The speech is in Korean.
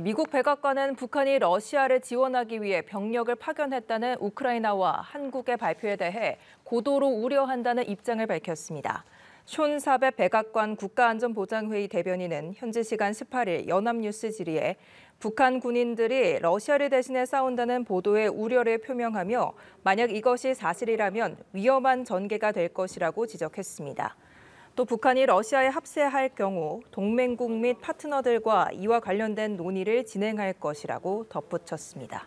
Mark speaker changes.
Speaker 1: 미국 백악관은 북한이 러시아를 지원하기 위해 병력을 파견했다는 우크라이나와 한국의 발표에 대해 고도로 우려한다는 입장을 밝혔습니다. 숀 사베 백악관 국가안전보장회의 대변인은 현지 시간 18일 연합뉴스 질의에 북한 군인들이 러시아를 대신해 싸운다는 보도에 우려를 표명하며 만약 이것이 사실이라면 위험한 전개가 될 것이라고 지적했습니다. 또 북한이 러시아에 합세할 경우 동맹국 및 파트너들과 이와 관련된 논의를 진행할 것이라고 덧붙였습니다.